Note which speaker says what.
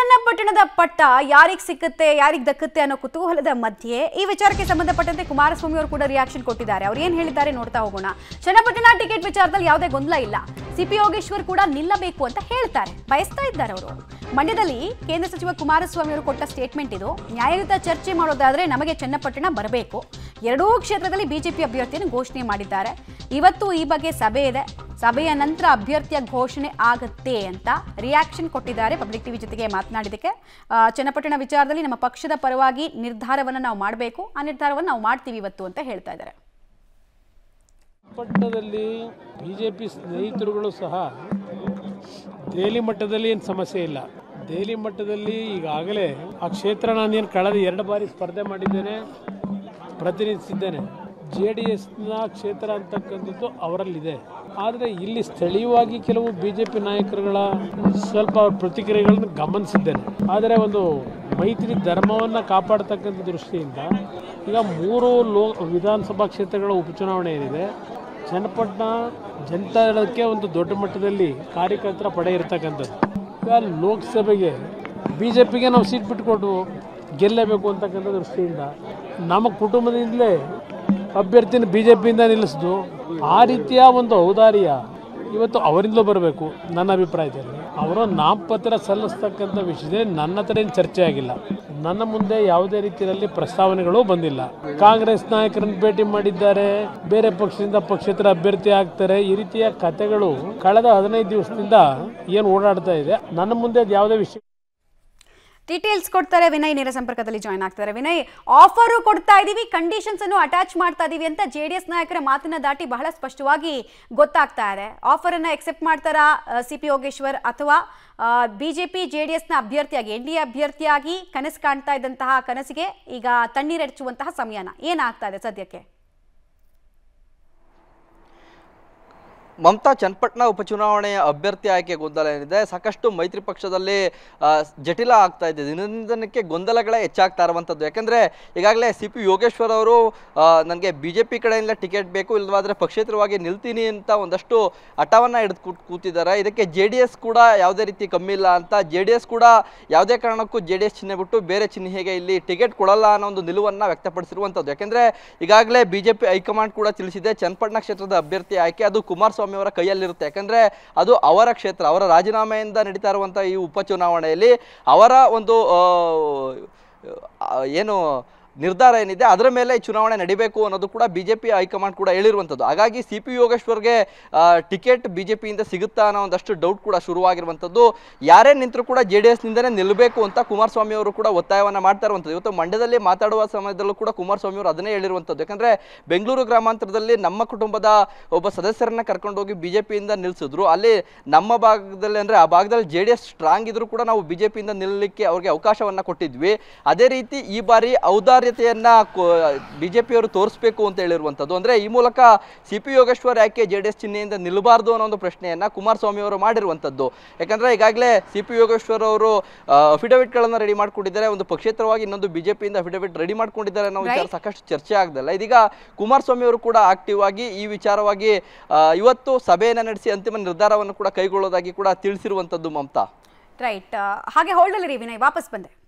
Speaker 1: ಚನ್ನಪಟ್ಟಣದ ಪಟ್ಟ ಯಾರಿಗೆ ಸಿಕ್ಕುತ್ತೆ ಯಾರಿಗೆ ದಕ್ಕುತ್ತೆ ಅನ್ನೋ ಕುತೂಹಲದ ಮಧ್ಯೆ ಈ ವಿಚಾರಕ್ಕೆ ಸಂಬಂಧಪಟ್ಟಂತೆ ಕುಮಾರಸ್ವಾಮಿ ಅವರು ಕೂಡ ರಿಯಾಕ್ಷನ್ ಕೊಟ್ಟಿದ್ದಾರೆ ಅವ್ರು ಏನು ಹೇಳಿದ್ದಾರೆ ನೋಡ್ತಾ ಹೋಗೋಣ ಚನ್ನಪಟ್ಟಣ ಟಿಕೆಟ್ ವಿಚಾರದಲ್ಲಿ ಯಾವುದೇ ಗೊಂದಲ ಇಲ್ಲ ಸಿಪಿ ಯೋಗೇಶ್ವರ್ ಕೂಡ ನಿಲ್ಲಬೇಕು ಅಂತ ಹೇಳ್ತಾರೆ ಬಯಸ್ತಾ ಇದ್ದಾರೆ ಅವರು ಮಂಡ್ಯದಲ್ಲಿ ಕೇಂದ್ರ ಸಚಿವ ಕುಮಾರಸ್ವಾಮಿ ಅವರು ಕೊಟ್ಟ ಸ್ಟೇಟ್ಮೆಂಟ್ ಇದು ನ್ಯಾಯಯುತ ಚರ್ಚೆ ಮಾಡೋದಾದ್ರೆ ನಮಗೆ ಚನ್ನಪಟ್ಟಣ ಬರಬೇಕು ಎರಡೂ ಕ್ಷೇತ್ರದಲ್ಲಿ ಬಿಜೆಪಿ ಅಭ್ಯರ್ಥಿಯನ್ನು ಘೋಷಣೆ ಮಾಡಿದ್ದಾರೆ ಇವತ್ತು ಈ ಬಗ್ಗೆ ಸಭೆ ಇದೆ ಸಭೆಯ ನಂತರ ಅಭ್ಯರ್ಥಿಯ ಘೋಷಣೆ ಆಗುತ್ತೆ ಅಂತ ರಿಯಾಕ್ಷನ್ ಕೊಟ್ಟಿದ್ದಾರೆ ಪಬ್ಲಿಕ್ ಟಿವಿ ಜೊತೆಗೆ ಮಾತನಾಡಿದಕ್ಕೆ ಚನ್ನಪಟ್ಟಣ ವಿಚಾರದಲ್ಲಿ ನಮ್ಮ ಪಕ್ಷದ ಪರವಾಗಿ ನಿರ್ಧಾರವನ್ನು ನಾವು ಮಾಡಬೇಕು ಆ ನಿರ್ಧಾರವನ್ನು ನಾವು ಮಾಡ್ತೀವಿ ಇವತ್ತು ಅಂತ ಹೇಳ್ತಾ ಇದ್ದಾರೆ
Speaker 2: ಪಟ್ಟಣದಲ್ಲಿ ಬಿಜೆಪಿ ಸ್ನೇಹಿತರುಗಳು ಸಹ ದೆಹಲಿ ಮಟ್ಟದಲ್ಲಿ ಏನು ಸಮಸ್ಯೆ ಇಲ್ಲ ದೆಹಲಿ ಮಟ್ಟದಲ್ಲಿ ಈಗಾಗಲೇ ಆ ಕ್ಷೇತ್ರ ಏನು ಕಳೆದ ಎರಡು ಬಾರಿ ಸ್ಪರ್ಧೆ ಮಾಡಿದ್ದೇನೆ ಪ್ರತಿನಿಧಿಸಿದ್ದೇನೆ ಜೆ ಡಿ ಎಸ್ನ ಕ್ಷೇತ್ರ ಅಂತಕ್ಕಂಥದ್ದು ಅವರಲ್ಲಿದೆ ಆದರೆ ಇಲ್ಲಿ ಸ್ಥಳೀಯವಾಗಿ ಕೆಲವು ಬಿ ಜೆ ಪಿ ನಾಯಕರುಗಳ ಸ್ವಲ್ಪ ಪ್ರತಿಕ್ರಿಯೆಗಳನ್ನು ಗಮನಿಸಿದ್ದೇನೆ ಆದರೆ ಒಂದು ಮೈತ್ರಿ ಧರ್ಮವನ್ನು ಕಾಪಾಡ್ತಕ್ಕಂಥ ದೃಷ್ಟಿಯಿಂದ ಈಗ ಮೂರು ಲೋ ವಿಧಾನಸಭಾ ಕ್ಷೇತ್ರಗಳ ಉಪಚುನಾವಣೆ ಏನಿದೆ ಚನ್ನಪಟ್ಟಣ ಜನತಾದಳಕ್ಕೆ ಒಂದು ದೊಡ್ಡ ಮಟ್ಟದಲ್ಲಿ ಕಾರ್ಯಕರ್ತರ ಪಡೆ ಇರತಕ್ಕಂಥದ್ದು ಈಗ ಲೋಕಸಭೆಗೆ ಬಿ ಜೆ ಪಿಗೆ ನಾವು ಸೀಟ್ ಬಿಟ್ಟುಕೊಟ್ಟು ಗೆಲ್ಲಬೇಕು ಅಂತಕ್ಕಂಥ ದೃಷ್ಟಿಯಿಂದ ನಮ್ಮ ಕುಟುಂಬದಿಂದಲೇ ಅಭ್ಯರ್ಥಿನ ಬಿ ಜೆ ಪಿಯಿಂದ ನಿಲ್ಲಿಸಿದ್ದು ಆ ರೀತಿಯ ಒಂದು ಔದಾರ್ಯ ಇವತ್ತು ಅವರಿಂದಲೂ ಬರಬೇಕು ನನ್ನ ಅಭಿಪ್ರಾಯದಲ್ಲಿ ಅವರು ನಾಮಪತ್ರ ಸಲ್ಲಿಸ್ತಕ್ಕಂಥ ವಿಷಯದಲ್ಲಿ ನನ್ನ ಹತ್ರ ಏನು ಚರ್ಚೆ ಆಗಿಲ್ಲ ನನ್ನ ಮುಂದೆ ಯಾವುದೇ ರೀತಿಯಲ್ಲಿ ಪ್ರಸ್ತಾವನೆಗಳು ಬಂದಿಲ್ಲ ಕಾಂಗ್ರೆಸ್ ನಾಯಕರನ್ನು ಭೇಟಿ ಮಾಡಿದ್ದಾರೆ ಬೇರೆ ಪಕ್ಷದಿಂದ ಪಕ್ಷೇತರ ಅಭ್ಯರ್ಥಿ ಆಗ್ತಾರೆ ಈ ರೀತಿಯ ಕಥೆಗಳು ಕಳೆದ ಹದಿನೈದು ದಿವಸದಿಂದ ಏನು ಓಡಾಡ್ತಾ ಇದೆ ನನ್ನ ಮುಂದೆ ಯಾವುದೇ ವಿಷಯ
Speaker 1: ಡೀಟೇಲ್ಸ್ ಕೊಡ್ತಾರೆ ವಿನಯ್ ನೇರ ಸಂಪರ್ಕದಲ್ಲಿ ಜಾಯ್ನ್ ಆಗ್ತಾರೆ ವಿನಯ್ ಆಫರು ಕೊಡ್ತಾ ಇದ್ದೀವಿ ಕಂಡೀಷನ್ಸ್ ಅನ್ನು ಅಟ್ಯಾಚ್ ಮಾಡ್ತಾ ಇದೀವಿ ಅಂತ ಜೆ ಡಿ ಎಸ್ ನಾಯಕರ ಮಾತನ್ನ ದಾಟಿ ಬಹಳ ಸ್ಪಷ್ಟವಾಗಿ ಗೊತ್ತಾಗ್ತಾ ಇದೆ ಆಫರ್ ಅನ್ನು ಎಕ್ಸೆಪ್ಟ್ ಮಾಡ್ತಾರಾ ಸಿ ಪಿ ಯೋಗೇಶ್ವರ್ ಅಥವಾ ಬಿಜೆಪಿ ಜೆ ಡಿ ಎಸ್ನ ಅಭ್ಯರ್ಥಿಯಾಗಿ ಎನ್ ಡಿ ಎ ಅಭ್ಯರ್ಥಿಯಾಗಿ ಕನಸು ಕಾಣ್ತಾ ಇದ್ದಂತಹ ಕನಸಿಗೆ ಈಗ ತಣ್ಣೀರೆರಚುವಂತಹ ಸಮಯನ ಏನಾಗ್ತಾ ಇದೆ ಸದ್ಯಕ್ಕೆ
Speaker 3: ಮಮತಾ ಚನ್ನಪಟ್ಟಣ ಉಪಚುನಾವಣೆಯ ಅಭ್ಯರ್ಥಿ ಆಯ್ಕೆ ಗೊಂದಲ ಏನಿದೆ ಸಾಕಷ್ಟು ಮೈತ್ರಿ ಪಕ್ಷದಲ್ಲಿ ಜಟಿಲ ಆಗ್ತಾ ಇದೆ ದಿನದಿಂದ ಗೊಂದಲಗಳೇ ಹೆಚ್ಚಾಗ್ತಾ ಇರುವಂಥದ್ದು ಯಾಕೆಂದರೆ ಈಗಾಗಲೇ ಸಿ ಪಿ ಯೋಗೇಶ್ವರ್ ಅವರು ನನಗೆ ಬಿ ಜೆ ಪಿ ಕಡೆಯಿಂದ ಟಿಕೆಟ್ ಬೇಕು ಇಲ್ಲವಾದರೆ ಪಕ್ಷೇತರವಾಗಿ ನಿಲ್ತೀನಿ ಅಂತ ಒಂದಷ್ಟು ಹಠವನ್ನು ಹಿಡಿದು ಕೂತಿದ್ದಾರೆ ಇದಕ್ಕೆ ಜೆ ಡಿ ಎಸ್ ಕೂಡ ಯಾವುದೇ ರೀತಿ ಕಮ್ಮಿ ಇಲ್ಲ ಅಂತ ಜೆ ಡಿ ಎಸ್ ಕೂಡ ಯಾವುದೇ ಕಾರಣಕ್ಕೂ ಜೆ ಡಿ ಎಸ್ ಚಿಹ್ನೆ ಬಿಟ್ಟು ಬೇರೆ ಚಿಹ್ನೆಗೆ ಇಲ್ಲಿ ಟಿಕೆಟ್ ಕೊಡಲ್ಲ ಅನ್ನೋ ಒಂದು ನಿಲುವನ್ನು ವ್ಯಕ್ತಪಡಿಸಿರುವಂಥದ್ದು ಯಾಕೆಂದರೆ ಈಗಾಗಲೇ ಬಿ ಜೆ ಪಿ ಹೈಕಮಾಂಡ್ ಕೂಡ ತಿಳಿಸಿದೆ ಚನ್ನಪಟ್ಟಣ ಕ್ಷೇತ್ರದ ಅಭ್ಯರ್ಥಿ ಆಯ್ಕೆ ಅದು ಕುಮಾರಸ್ವಾಮಿ ಅವರ ಕೈಯಲ್ಲಿರುತ್ತೆ ಯಾಕಂದರೆ ಅದು ಅವರ ಕ್ಷೇತ್ರ ಅವರ ರಾಜೀನಾಮೆಯಿಂದ ನಡೀತಾ ಇರುವಂಥ ಈ ಉಪಚುನಾವಣೆಯಲ್ಲಿ ಅವರ ಒಂದು ಏನು ನಿರ್ಧಾರ ಏನಿದೆ ಅದರ ಮೇಲೆ ಚುನಾವಣೆ ನಡೀಬೇಕು ಅನ್ನೋದು ಕೂಡ ಬಿಜೆಪಿ ಹೈಕಮಾಂಡ್ ಕೂಡ ಹೇಳಿರುವಂಥದ್ದು ಹಾಗಾಗಿ ಸಿ ಪಿ ಯೋಗೇಶ್ವರ್ಗೆ ಟಿಕೆಟ್ ಬಿಜೆಪಿಯಿಂದ ಸಿಗುತ್ತಾ ಅನ್ನೋ ಒಂದಷ್ಟು ಡೌಟ್ ಕೂಡ ಶುರುವಾಗಿರುವಂಥದ್ದು ಯಾರೇ ನಿಂತರೂ ಕೂಡ ಜೆ ಡಿ ಎಸ್ನಿಂದಲೇ ನಿಲ್ಲಬೇಕು ಅಂತ ಕುಮಾರಸ್ವಾಮಿ ಅವರು ಕೂಡ ಒತ್ತಾಯವನ್ನು ಮಾಡ್ತಾ ಇರುವಂಥದ್ದು ಇವತ್ತು ಮಂಡ್ಯದಲ್ಲಿ ಮಾತಾಡುವ ಸಮಯದಲ್ಲೂ ಕೂಡ ಕುಮಾರಸ್ವಾಮಿ ಅವರು ಅದನ್ನೇ ಹೇಳಿರುವಂಥದ್ದು ಯಾಕಂದರೆ ಬೆಂಗಳೂರು ಗ್ರಾಮಾಂತರದಲ್ಲಿ ನಮ್ಮ ಕುಟುಂಬದ ಒಬ್ಬ ಸದಸ್ಯರನ್ನ ಕರ್ಕೊಂಡೋಗಿ ಪಿಯಿಂದ ನಿಲ್ಲಿಸಿದ್ರು ಅಲ್ಲಿ ನಮ್ಮ ಭಾಗದಲ್ಲಿ ಅಂದರೆ ಆ ಭಾಗದಲ್ಲಿ ಜೆ ಡಿ ಎಸ್ ಸ್ಟ್ರಾಂಗ್ ಇದ್ದರೂ ಕೂಡ ನಾವು ಪಿಯಿಂದ ನಿಲ್ಲಲಿಕ್ಕೆ ಅವ್ರಿಗೆ ಅವಕಾಶವನ್ನು ಕೊಟ್ಟಿದ್ವಿ ಅದೇ ರೀತಿ ಈ ಬಾರಿ ಔದಾರ್ ಅನಿವಾರ್ಯತೆಯನ್ನ ಬಿಜೆಪಿಯವರು ತೋರಿಸಬೇಕು ಅಂತ ಹೇಳಿರುವಂಥದ್ದು ಅಂದ್ರೆ ಈ ಮೂಲಕ ಸಿ ಪಿ ಯೋಗೇಶ್ವರ್ ಯಾಕೆ ಜೆ ಡಿ ಎಸ್ ಚಿಹ್ನೆಯಿಂದ ನಿಲ್ಲಬಾರ್ದು ಅನ್ನೋ ಒಂದು ಪ್ರಶ್ನೆಯನ್ನ ಕುಮಾರಸ್ವಾಮಿ ಅವರು ಮಾಡಿರುವಂಥದ್ದು ಯಾಕಂದರೆ ಈಗಾಗಲೇ ಸಿ ಪಿ ಯೋಗೇಶ್ವರ್ ಅವರು ಗಳನ್ನ ರೆಡಿ ಮಾಡಿಕೊಂಡಿದ್ದಾರೆ ಒಂದು ಪಕ್ಷೇತರವಾಗಿ ಇನ್ನೊಂದು ಬಿಜೆಪಿಯಿಂದ ಅಫಿಡವಿಟ್ ರೆಡಿ ಮಾಡ್ಕೊಂಡಿದ್ದಾರೆ ಅನ್ನೋ ವಿಚಾರ ಸಾಕಷ್ಟು ಚರ್ಚೆ ಆಗದಲ್ಲ ಇದೀಗ ಕುಮಾರಸ್ವಾಮಿ ಅವರು ಕೂಡ ಆಕ್ಟಿವ್ ಆಗಿ ಈ ವಿಚಾರವಾಗಿ ಇವತ್ತು ಸಭೆಯನ್ನು ನಡೆಸಿ ಅಂತಿಮ ನಿರ್ಧಾರವನ್ನು ಕೂಡ ಕೈಗೊಳ್ಳೋದಾಗಿ ಕೂಡ ತಿಳಿಸಿರುವಂತದ್ದು ಮಮತಾ
Speaker 1: ರೈಟ್ ಹಾಗೆ ಹೋಲ್ಡಲ್ಲಿ ರೀ ವಿನಯ್ ವಾಪಸ್ ಬಂದೆ